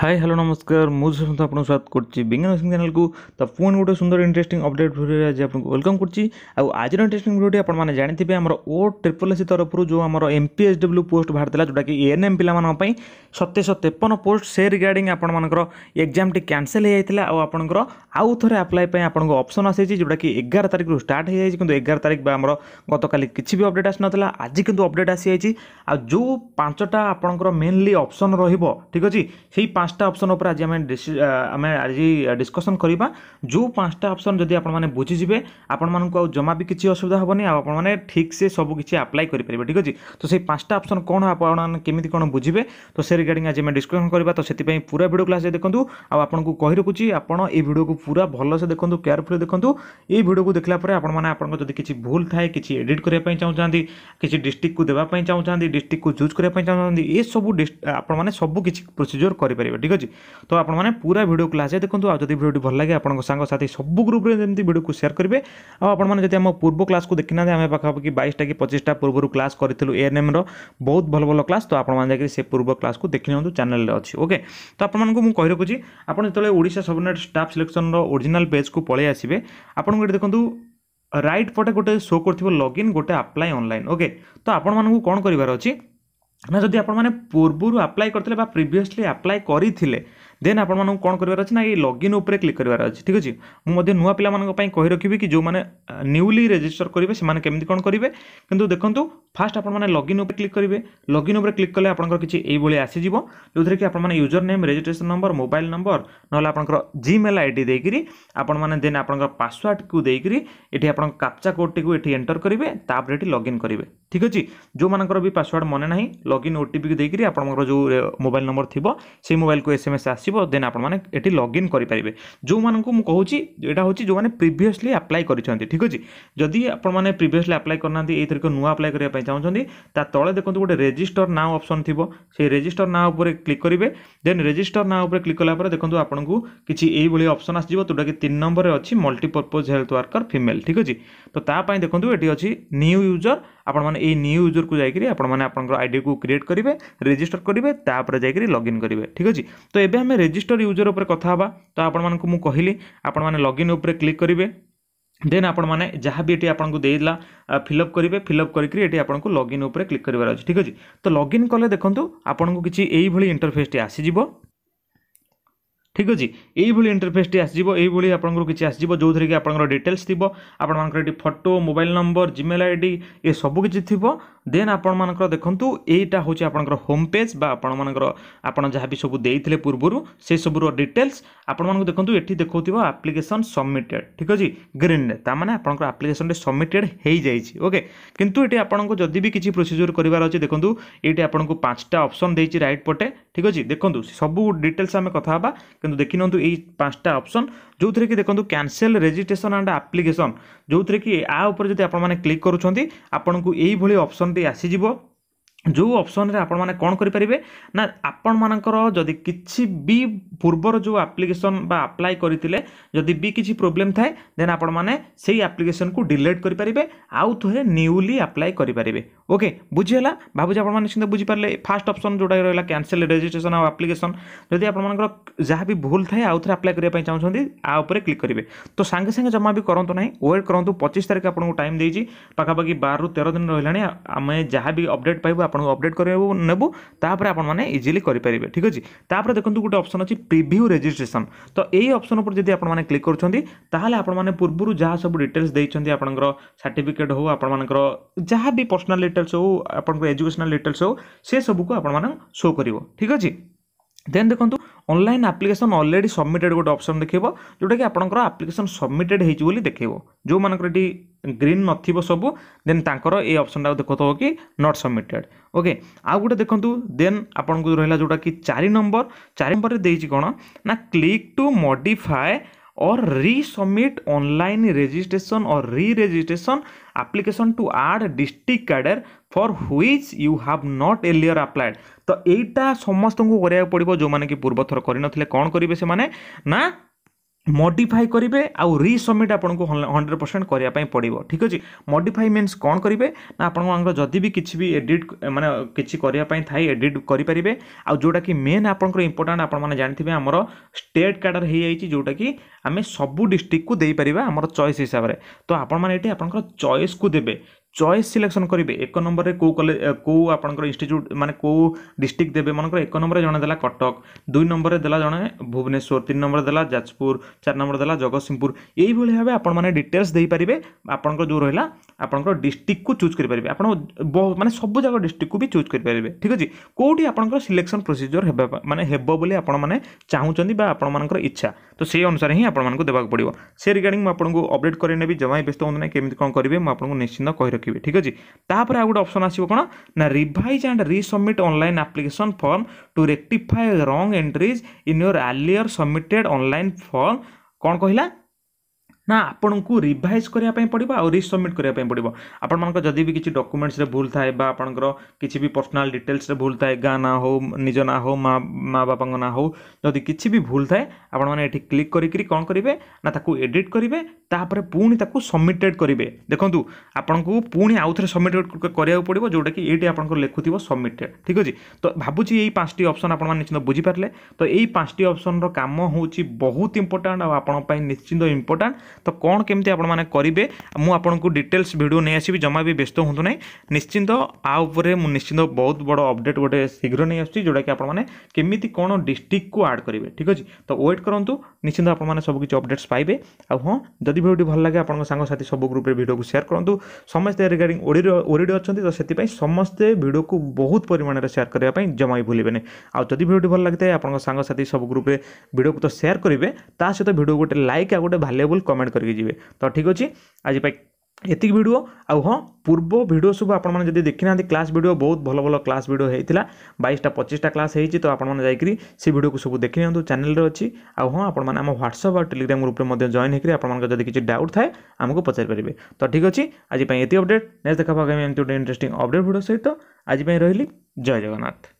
high hello ନମସ୍କାର ମୁଁ ସୁଶାନ୍ତ ଆପଣଙ୍କୁ ସ୍ୱାଗତ କରୁଛି ବିଜ୍ଞାନ ନର୍ସିଂ ଚ୍ୟାନେଲକୁ ତ ପୁଣି ଗୋଟେ ସୁନ୍ଦର ଇଣ୍ଟରେଷ୍ଟିଂ ଅପଡେଟ୍ ଭିଡ଼ିଓରେ ଆଜି ଆପଣଙ୍କୁ ୱେଲକମ୍ କରୁଛି ଆଉ ଆଜିର ଇଣ୍ଟରେଷ୍ଟିଂ ଭିଡ଼ିଓଟି ଆପଣମାନେ ଜାଣିଥିବେ ଆମର ଓ ଟ୍ରିପଲ୍ ଏସ୍ ତରଫରୁ ଯେଉଁ ଆମର M P H W post ବାହାରିଥିଲା ଯେଉଁଟାକି ଏଏନ୍ଏମ୍ ପିଲାମାନଙ୍କ ପାଇଁ ସତେଇଶହ ତେପନ ପୋଷ୍ଟ ସେ ରିଗାର୍ଡ଼ିଂ ଆପଣମାନଙ୍କର ଏକ୍ଜାମ୍ଟି କ୍ୟାନସେଲ୍ ହୋଇଯାଇଥିଲା ଆଉ ଆପଣଙ୍କର ଆଉ ଥରେ ଆପ୍ଲାଏ ପାଇଁ ଆପଣଙ୍କୁ ଅପସନ୍ ଆସିଛି ଯେଉଁଟାକି ଏଗାର ତାରିଖରୁ ଷ୍ଟାର୍ଟ ହୋଇଯାଇଛି କିନ୍ତୁ ଏଗାର ତାରିଖ ବା ଆମର ଗତକାଲି କିଛି ବି ଅପଡେଟ୍ ଆସିନଥିଲା ଆଜି କିନ୍ତୁ ଅପଡେଟ୍ ଆସିଯାଇଛି ଆଉ ଯେଉଁ ପାଞ୍ଚଟା ଆପଣଙ୍କର ମେନ୍ଲି ଅପସନ୍ ରହିବ ଠିକ୍ ଅଛି ସେଇ ପାଞ୍ଚ পাঁচটা অপসন উপরে আজ আমি আমি আজ ডিসকসন করা যে পাঁচটা অপসন যদি আপনার বুঝিযে আপনার জমা বি কিছু অসুবিধা হবনি আপনার মানে ঠিকসে সবু কিছু আপ্লাই করে পারবে ঠিক আছে তো সেই পাঁচটা অপসন কোণ আপনার মানে কমিটি কোণ বুঝবে তো সে রিগার্ডিং আজ আমি ডিসকসন করা তো সেই পুরা ভিডিও ক্লাস দেখুন আপনার কহি রাখুছি আপনার এই ভিডিওকে পুরা ভালসে দেখুন কেয়ারফুলি দেখুন এই ভিডিওকে দেখলা পরে আপনার মানে আপনার যদি কিছু ভুল থাকে কিছু এডিট করা চাহুমান কিছু ডিস্ট্রিক্টকে দেওয়া চাহুমান ডিস্ট্রিক্টকে চুজ করা চাহুমান এসব আপনার সবু কিছু প্রোসিজর করে ଦେଖିପାରିବେ ଠିକ୍ ଅଛି ତ ଆପଣମାନେ ପୁରା ଭିଡ଼ିଓ କ୍ଲାସ୍ରେ ଦେଖନ୍ତୁ ଆଉ ଯଦି ଭିଡ଼ିଓଟି ଭଲ ଲାଗେ ଆପଣଙ୍କ ସାଙ୍ଗସାଥି ସବୁ ଗ୍ରୁପ୍ରେ ଯେମିତି ଭିଡ଼ିଓକୁ ସେୟାର କରିବେ ଆଉ ଆପଣମାନେ ଯଦି ଆମ ପୂର୍ବ କ୍ଲାସ୍କୁ ଦେଖିନାହାନ୍ତି ଆମେ ପାଖାପାଖି ବାଇଶଟା କି ପଚିଶଟା ପୂର୍ବରୁ କ୍ଲାସ୍ କରିଥିଲୁ ଏଏନ୍ଏମ୍ର ବହୁତ ଭଲ ଭଲ କ୍ଲାସ୍ ତ ଆପଣମାନେ ଯାଇକି ସେ ପୂର୍ବ କ୍ଲାସ୍କୁ ଦେଖି ନିଅନ୍ତୁ ଚ୍ୟାନେଲ୍ରେ ଅଛି ଓକେ ତ ଆପଣମାନଙ୍କୁ ମୁଁ କହି ରଖୁଛି ଆପଣ ଯେତେବେଳେ ଓଡ଼ିଶା ସବନେଟ୍ ଷ୍ଟାଫ୍ ସିଲେକ୍ସନ୍ର ଓରିଜିନାଲ୍ ପେଜ୍କୁ ପଳେଇ ଆସିବେ ଆପଣଙ୍କୁ ଏଠି ଦେଖନ୍ତୁ ରାଇଟ୍ ପଟେ ଗୋଟେ ସୋ କରୁଥିବ ଲଗ୍ଇନ୍ ଗୋଟେ ଆପ୍ଲାଏ ଅନଲାଇନ୍ ଓକେ ତ ଆପଣମାନଙ୍କୁ କ'ଣ କରିବାର ଅଛି અમે જો આપણ મને પૂર્વવર એપ્લાય કરતલે બા પ્રીવિયસલી એપ્લાય કરી થિલે ધેન આપણ મન કોન કરીબાર અછી ના ઈ લોગિન ઉપર ક્લિક કરીબાર અછી ઠીક હજી મુ મધ નુઆ પિલા મન કો પઈ કહી રખી ભી કે જો મન ન્યુલી રજિસ્ટર કરીબે સિ મન કેમ કોન કરીબે કિંંતુ દેખંતુ ফার্স্ট আপনার লগইন উপরে ক্লিক করবে লগইন উপরে ক্লিক কলে আপনার কিছু এইভাবে আসিযোগ যেটা কি আপনার user name registration number mobile number নহলে আপনার জিমেল আইডি দিয়ে আপনার দেন আপনার পাসওয়ার্ডকু দিয়ে এটি আপনার ক্যাপচা কোডটি এটি এন্টর করবে তাপরে এটি লগইন করবে ঠিক আছে ଯେଉଁମାନଙ୍କର ବି ପାସୱାର୍ଡ଼ ମନେ ନାହିଁ ଲଗ୍ଇନ୍ ଓଟିପିକୁ ଦେଇକରି ଆପଣଙ୍କର ଯେଉଁ ମୋବାଇଲ୍ ନମ୍ବର ଥିବ ସେଇ ମୋବାଇଲ୍କୁ ଏସ୍ ଏମ୍ ଏସ୍ ଆସିବ ଦେନ୍ ଆପଣମାନେ ଏଠି ଲଗ୍ଇନ୍ କରିପାରିବେ ଯେଉଁମାନଙ୍କୁ ମୁଁ କହୁଛି ଏଇଟା ହେଉଛି ଯେଉଁମାନେ ପ୍ରିଭିୟସ୍ଲି ଆପ୍ଲାଏ କରିଛନ୍ତି ଠିକ୍ ଅଛି ଯଦି ଆପଣମାନେ ପ୍ରିଭିୟସ୍ଲି ଆପ୍ଲାଏ କରିନାହାନ୍ତି ଏଇଥିରେ ନୂଆ ଆପ୍ଲାଏ କରିବା ପାଇଁ ଚାହୁଁଛନ୍ତି ତା ତଳେ ଦେଖନ୍ତୁ ଗୋଟେ ରେଜିଷ୍ଟର ନାଁ ଅପସନ୍ ଥିବ ସେଇ ରେଜିଷ୍ଟର ନାଁ ଉପରେ କ୍ଲିକ୍ କରିବେ ଦେନ୍ ରେଜିଷ୍ଟର ନାଁ ଉପରେ କ୍ଲିକ୍ କଲା ପରେ ଦେଖନ୍ତୁ ଆପଣଙ୍କୁ କିଛି ଏଇଭଳି ଅପସନ୍ ଆସିଯିବ ଯେଉଁଟାକି ତିନି ନମ୍ବରରେ ଅଛି ମଲ୍ଟିପର୍ପଜ୍ ହେଲ୍ଥ ୱାର୍କର ଫିମେଲ୍ ଠିକ୍ ଅଛି ତ ତା ପାଇଁ ଦେଖନ୍ତୁ ଏଠି ଅଛି ନ୍ୟୁ ୟୁଜର ଆପଣମାନେ ଏଇ ନ୍ୟୁ ୟୁଜରକୁ ଯାଇକରି ଆପଣମାନେ ଆପଣଙ୍କର ଆଇଡ଼ିକୁ କ୍ରିଏଟ୍ କରିବେ ରେଜିଷ୍ଟର କରିବେ ତାପରେ ଯାଇକରି ଲଗ୍ଇନ୍ କରିବେ ଠିକ୍ ଅଛି ତ ଏବେ ଆମେ ରେଜିଷ୍ଟର ୟୁଜର ଉପରେ କଥା ହେବା ତ ଆପଣମାନଙ୍କୁ ମୁଁ କହିଲି ଆପଣମାନେ ଲଗ୍ଇନ୍ ଉପରେ କ୍ଲିକ୍ କରିବେ देन ଆପଣମାନେ ଯାହା ବି ଏଠି ଆପଣଙ୍କୁ ଦେଇଦେଲା ଫିଲ୍ଅପ୍ କରିବେ ଫିଲ୍ଅପ୍ କରିକି ଏଠି ଆପଣଙ୍କୁ ଲଗ୍ଇନ୍ ଉପରେ କ୍ଲିକ୍ କରିବାର ଅଛି ଠିକ୍ ଅଛି ତ ଲଗ୍ଇନ୍ କଲେ ଦେଖନ୍ତୁ ଆପଣଙ୍କୁ କିଛି ଏଇଭଳି ଇଣ୍ଟରଫେସ୍ଟି ଆସିଯିବ ঠিক ଅଛି ଏଇଭଳି ଇଣ୍ଟରଫେସ୍ଟି ଆସିଯିବ ଏଇଭଳି ଆପଣଙ୍କର କିଛି ଆସିଯିବ ଯେଉଁଥିରେ କି ଆପଣଙ୍କର ଡିଟେଲ୍ସ ଥିବ ଆପଣମାନଙ୍କର ଏଠି photo mobile number Gmail I D ଏ ସବୁ କିଛି ଥିବ ଦେନ୍ ଆପଣମାନଙ୍କର ଦେଖନ୍ତୁ ଏଇଟା ହେଉଛି ଆପଣଙ୍କର ହୋମ୍ ପେଜ୍ ବା ଆପଣମାନଙ୍କର ଆପଣ ଯାହା ବି ସବୁ ଦେଇଥିଲେ ପୂର୍ବରୁ ସେସବୁର ଡିଟେଲ୍ସ ଆପଣମାନଙ୍କୁ ଦେଖନ୍ତୁ ଏଠି ଦେଖାଉଥିବ ଆପ୍ଲିକେସନ୍ ସବମିଟେଡ୍ ଠିକ୍ ଅଛି ଗ୍ରୀନ୍ରେ ତା'ମାନେ ଆପଣଙ୍କର ଆପ୍ଲିକେସନ୍ଟି ସବମିଟେଡ୍ ହେଇଯାଇଛି ଓକେ କିନ୍ତୁ ଏଠି ଆପଣଙ୍କୁ ଯଦି ବି କିଛି ପ୍ରୋସିଜିଓର କରିବାର ଅଛି ଦେଖନ୍ତୁ ଏଇଠି ଆପଣଙ୍କୁ ପାଞ୍ଚଟା ଅପସନ୍ ଦେଇଛି ରାଇଟ୍ ପଟେ ঠিক আছে দেখুন সবু ডিটেলস আমি কথা হবা কিন্তু দেখি নিউ এই পাঁচটা অপসন ଯେଉଁଥିରେ କି ଦେଖନ୍ତୁ କ୍ୟାନସେଲ୍ ରେଜିଷ୍ଟ୍ରେସନ୍ ଆଣ୍ଡ ଆପ୍ଲିକେସନ୍ ଯେଉଁଥିରେ କି ଆ ଉପରେ ଯଦି ଆପଣମାନେ କ୍ଲିକ୍ କରୁଛନ୍ତି ଆପଣଙ୍କୁ ଏଇଭଳି ଅପସନ୍ଟି ଆସିଯିବ ଯେଉଁ ଅପସନ୍ରେ ଆପଣମାନେ କ'ଣ କରିପାରିବେ ନା ଆପଣମାନଙ୍କର ଯଦି କିଛି ବି ପୂର୍ବର ଯେଉଁ ଆପ୍ଲିକେସନ୍ ବା ଆପ୍ଲାଏ କରିଥିଲେ ଯଦି ବି କିଛି ପ୍ରୋବ୍ଲେମ୍ ଥାଏ ଦେନ୍ ଆପଣମାନେ ସେଇ ଆପ୍ଲିକେସନ୍କୁ ଡିଲେଟ୍ କରିପାରିବେ ଆଉ ଥରେ ନ୍ୟୁଲି ଆପ୍ଲାଏ କରିପାରିବେ ଓକେ ବୁଝିହେଲା ଭାବୁଛି ଆପଣମାନେ ନିଶ୍ଚିନ୍ତ ବୁଝିପାରିଲେ ଫାର୍ଷ୍ଟ ଅପସନ୍ ଯେଉଁଟା ରହିଲା କ୍ୟାନସେଲ୍ ରେଜିଷ୍ଟ୍ରେସନ୍ ଆଉ ଆପ୍ଲିକେସନ୍ ଯଦି ଆପଣମାନଙ୍କର ଯାହା ବି ଭୁଲ ଥାଏ ଆଉ ଥରେ ଆପ୍ଲାଏ କରିବା ପାଇଁ ଚାହୁଁଛନ୍ତି ଆ ଉପରେ କ୍ଲିକ୍ କରିବେ ତ ସାଙ୍ଗେ ସାଙ୍ଗେ ଜମା ବି କରନ୍ତୁ ନାହିଁ ୱେଟ୍ କରନ୍ତୁ ପଚିଶ ତାରିଖ ଆପଣଙ୍କୁ ଟାଇମ୍ ଦେଇଛି ପାଖାପାଖି ବାରରୁ ତେର ଦିନ ରହିଲାଣି ଆମେ ଯାହା ବି ଅପଡ଼େଟ୍ ପାଇବୁ ଆପଣ আপডেট কৰিব নেব তাৰ পাৰে আপোন মানে ইজিলি কৰি পৰিব ঠিক আছে তাৰ পাৰে দেখন্ত গুটি অপচন আছে প্রিভিউ ৰেজিষ্ট্ৰেচন তো এই অপচন ওপৰ যদি আপোন মানে ক্লিক কৰচந்தி তাহলে আপোন মানে পূৰ্বৰ যি সব ডিটেলস দিচந்தி আপোনকৰ সার্টিফিকেট হ'ব আপোন মানেকৰ যিবাৰি পার্সোনাল ডিটেলস হ'ব আপোনকৰ এডুকেশনাল ডিটেলস হ'ব সেই সকক আপোন মানে শো কৰিব ঠিক আছে দেন দেখন্ত অনলাইন এপ্লিকেচন অলৰেডি সাবমিটেড গুটি অপচন দেখিব যোটা কি আপোনকৰ এপ্লিকেচন সাবমিটেড হৈছে বুলি দেখিব যো মানকৰটি ଗ୍ରୀନ୍ ନଥିବ ସବୁ ଦେନ୍ ତାଙ୍କର ଏଇ ଅପସନ୍ଟା ଦେଖୁଥିବ କି ନଟ୍ ସବମିଟେଡ୍ ଓକେ ଆଉ ଗୋଟେ ଦେଖନ୍ତୁ ଦେନ୍ ଆପଣଙ୍କୁ ରହିଲା ଯେଉଁଟାକି ଚାରି ନମ୍ବର ଚାରି ନମ୍ବରରେ ଦେଇଛି କ'ଣ ନା କ୍ଲିକ୍ ଟୁ ମଡିଫାଏ और resubmit online registration or re-registration application to add district cadre for which you have not earlier applied ତ ଏଇଟା ସମସ୍ତଙ୍କୁ କରିବାକୁ ପଡ଼ିବ ଯେଉଁମାନେ କି ପୂର୍ବଥର କରିନଥିଲେ କ'ଣ କରିବେ ସେମାନେ ନା মডিফাই করবে আউ রিসবমিট আপনার হন্ড্রেড পরসেন্ট করা পড়ব ঠিক আছে মডিফাই মিন্স কম করবে না আপনার যদি বি কিছু বি এডিট মানে কিছু করা থাকে এডিট করে আউটা কি মেন আপনার ইম্পর্টাট আপনার জাঁথিবে আমার স্টেট ক্যাডর হয়ে যাই যেটা কি আমি সবু ডিস্ট্রিক্ট দিয়ে পার আমার চয়েস হিসাবে তো আপনার এটি আপনার চয়েস কু দেবে চয়েস সিলেকশন করবে এক নম্বরের কেউ কলেজ কেউ আপনার ইনস্টিচ্যুট মানে কেউ ডিস্ট্রিক্ট দেবে মনে এক নম্বরে জনে দেলা কটক দুই নম্বরে দেলা জনে ভুবনেশ্বর তিন নম্বরে দেলা যাজপুর চার নম্বরে দেলা জগতসিংহপুর এইভাবে ভাবে আপন মানে ডিটেলস ଦେଇପାରିବେ ଆପଣଙ୍କର ଯେଉଁ ରହିଲା ଆପଣଙ୍କର ଡିଷ୍ଟ୍ରିକ୍ଟକୁ ଚୁଜ୍ କରିପାରିବେ ଆପଣ ମାନେ ସବୁ ଯାକ ଡିଷ୍ଟ୍ରିକ୍ଟକୁ ବି ଚୁଜ୍ କରିପାରିବେ ଠିକ୍ ଅଛି କେଉଁଠି ଆପଣଙ୍କର ସିଲେକ୍ସନ୍ ପ୍ରୋସିଜିଓର ହେବା ମାନେ ହେବ ବୋଲି ଆପଣମାନେ ଚାହୁଁଛନ୍ତି ବା ଆପଣମାନଙ୍କର ଇଚ୍ଛା ତ ସେଇ ଅନୁସାରେ ହିଁ ଆପଣମାନଙ୍କୁ ଦେବାକୁ ପଡ଼ିବ ସେ ରିଗାର୍ଡ଼ିଂ ମୁଁ ଆପଣଙ୍କୁ ଅପଡ଼େଟ୍ କରିନେବି ଜମା ବ୍ୟସ୍ତ ହୁଅନ୍ତୁ ନାହିଁ କେମିତି କ'ଣ କରିବେ ମୁଁ ଆପଣଙ୍କୁ ନିଶ୍ଚିନ୍ତ କହି ରଖିବେ ଠିକ୍ ଅଛି ତାପରେ ଆଉ ଗୋଟେ ଅପସନ୍ ଆସିବ କ'ଣ ନା revise and resubmit online application form to rectify wrong entries in your earlier submitted online form କ'ଣ କହିଲା ନା ଆପଣଙ୍କୁ ରିଭାଇଜ୍ କରିବା ପାଇଁ ପଡ଼ିବ ଆଉ ରିସବମିଟ୍ କରିବା ପାଇଁ ପଡ଼ିବ ଆପଣମାନଙ୍କ ଯଦି ବି କିଛି ଡକୁମେଣ୍ଟସ୍ରେ ଭୁଲ ଥାଏ ବା ଆପଣଙ୍କର କିଛି ବି ପର୍ସନାଲ୍ ଡିଟେଲ୍ସରେ ଭୁଲ ଥାଏ ଗାଁ ନାଁ ହେଉ ନିଜ ନାଁ ହେଉ ମା ମା ବାପାଙ୍କ ନାଁ ହେଉ ଯଦି କିଛି ବି ଭୁଲ ଥାଏ ଆପଣମାନେ ଏଠି କ୍ଲିକ୍ କରିକିରି କ'ଣ କରିବେ ନା ତାକୁ ଏଡ଼ିଟ୍ କରିବେ ତାପରେ ପୁଣି ତାକୁ ସବମିଟେଡ଼୍ କରିବେ ଦେଖନ୍ତୁ ଆପଣଙ୍କୁ ପୁଣି ଆଉଥରେ ସବମିଟେଡ଼୍ କରିବାକୁ ପଡ଼ିବ ଯେଉଁଟାକି ଏଇଠି ଆପଣଙ୍କର ଲେଖୁଥିବ ସବମିଟେଡ଼୍ ଠିକ୍ ଅଛି ତ ଭାବୁଛି ଏଇ ପାଞ୍ଚଟି ଅପସନ୍ ଆପଣମାନେ ନିଶ୍ଚିନ୍ତ ବୁଝିପାରିଲେ ତ ଏଇ ପାଞ୍ଚଟି ଅପସନ୍ର କାମ ହେଉଛି ବହୁତ ଇମ୍ପୋର୍ଟାଣ୍ଟ ଆଉ ଆପଣଙ୍କ ପାଇଁ ନିଶ୍ଚିନ୍ତ ଇମ୍ପୋର୍ଟାଣ୍ଟ ତ କ'ଣ କେମିତି ଆପଣମାନେ କରିବେ ମୁଁ ଆପଣଙ୍କୁ ଡିଟେଲ୍ସ ଭିଡ଼ିଓ ନେଇ ଆସିବି ଜମା ବି ବ୍ୟସ୍ତ ହୁଅନ୍ତୁ ନାହିଁ ନିଶ୍ଚିନ୍ତ ଆ ଉପରେ ମୁଁ ନିଶ୍ଚିନ୍ତ ବହୁତ ବଡ଼ ଅପଡ଼େଟ୍ ଗୋଟେ ଶୀଘ୍ର ନେଇ ଆସୁଛି ଯେଉଁଟାକି ଆପଣମାନେ କେମିତି କ'ଣ ଡିଷ୍ଟ୍ରିକ୍ଟକୁ ଆଡ଼୍ କରିବେ ଠିକ୍ ଅଛି ତ ୱେଟ୍ କରନ୍ତୁ ନିଶ୍ଚିନ୍ତ ଆପଣମାନେ ସବୁକିଛି ଅପଡ଼େଟ୍ସ ପାଇବେ ଆଉ ହଁ ଯଦି ଭିଡ଼ିଓଟି ଭଲ ଲାଗେ ଆପଣଙ୍କ ସାଙ୍ଗସାଥି ସବୁ ଗ୍ରୁପ୍ରେ ଭିଡ଼ିଓକୁ ସେୟାର କରନ୍ତୁ ସମସ୍ତେ ରିଗାର୍ଡ଼ିଂ ଓଡ଼ିର ଓରିଡ଼ି ଅଛନ୍ତି ତ ସେଥିପାଇଁ ସମସ୍ତେ ଭିଡ଼ିଓକୁ ବହୁତ ପରିମାଣରେ ସେୟାର କରିବା ପାଇଁ ଜମା ବି ଭୁଲିବେନି ଆଉ ଯଦି ଭିଡ଼ିଓଟି ଭଲ ଲାଗିଥାଏ ଆପଣଙ୍କ ସାଙ୍ଗସାଥି ସବୁ ଗ୍ରୁପ୍ରେ ଭିଡ଼ିଓକୁ ତ ସେୟାର କରିବେ ତା ସହିତ ଭିଡ଼ିଓ ଗୋଟେ ଲାଇକ୍ ଆଉ ଗୋଟେ ଭାଲ୍ୟୁଏବୁଲ୍ କମେଣ୍ଟ କମେଣ୍ଟ କରିକି ଯିବେ ତ ଠିକ୍ ଅଛି ଆଜି ପାଇଁ ଏତିକି ଭିଡ଼ିଓ ଆଉ ହଁ ପୂର୍ବ ଭିଡ଼ିଓ ସବୁ ଆପଣମାନେ ଯଦି ଦେଖିନାହାନ୍ତି କ୍ଲାସ୍ ଭିଡ଼ିଓ ବହୁତ ଭଲ ଭଲ କ୍ଲାସ୍ ଭିଡ଼ିଓ ହେଇଥିଲା ବାଇଶଟା ପଚିଶଟା କ୍ଲାସ୍ ହେଇଛି ତ ଆପଣମାନେ ଯାଇକରି ସେ ଭିଡ଼ିଓକୁ ସବୁ ଦେଖି ନିଅନ୍ତୁ ଚ୍ୟାନେଲ୍ରେ ଅଛି ଆଉ ହଁ ଆପଣମାନେ ଆମ ହ୍ୱାଟ୍ସଅପ୍ ଆଉ ଟେଲିଗ୍ରାମ ଗ୍ରୁପ୍ରେ ମଧ୍ୟ ଜଏନ୍ ହେଇକରି ଆପଣମାନଙ୍କର ଯଦି କିଛି ଡାଉଟ୍ ଥାଏ ଆମକୁ ପଚାରିପାରିବେ ତ ଠିକ୍ ଅଛି ଆଜି ପାଇଁ ଏତିକି ଅପଡ଼େଟ୍ ନେକ୍ସଟ ଦେଖା ପାଇବା ଏମିତି ଗୋଟେ ଇଣ୍ଟରେଷ୍ଟିଂ ଅପଡ଼େଟ୍ ଭିଡ଼ିଓ ସହିତ ଆଜି ପାଇଁ ରହିଲି ଜୟ ଜଗନ୍ନାଥ